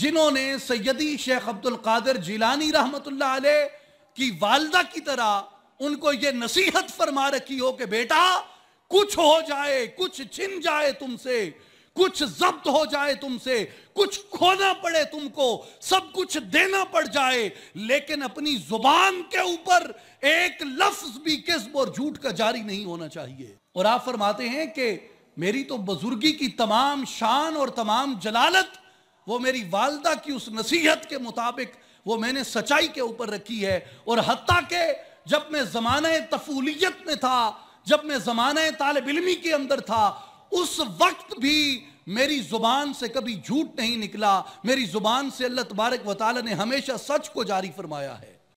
जिन्होंने सैदी शेख अब्दुल कादिर जिलानी रहमत की वालदा की तरह उनको ये नसीहत फरमा रखी हो कि बेटा कुछ हो जाए कुछ छिन जाए तुमसे कुछ जब्त हो जाए तुमसे कुछ खोना पड़े तुमको सब कुछ देना पड़ जाए लेकिन अपनी जुबान के ऊपर एक लफ्ज भी किस्म और झूठ का जारी नहीं होना चाहिए और आप फरमाते हैं कि मेरी तो बुजुर्गी की तमाम शान और तमाम जलालत वो मेरी वालदा की उस नसीहत के मुताबिक वो मैंने सच्चाई के ऊपर रखी है और हती के जब मैं ज़माने तफूलियत में था जब मैं ज़माने तालब इलमी के अंदर था उस वक्त भी मेरी ज़ुबान से कभी झूठ नहीं निकला मेरी ज़ुबान से अल्लाह तबारक वाली ने हमेशा सच को जारी फरमाया है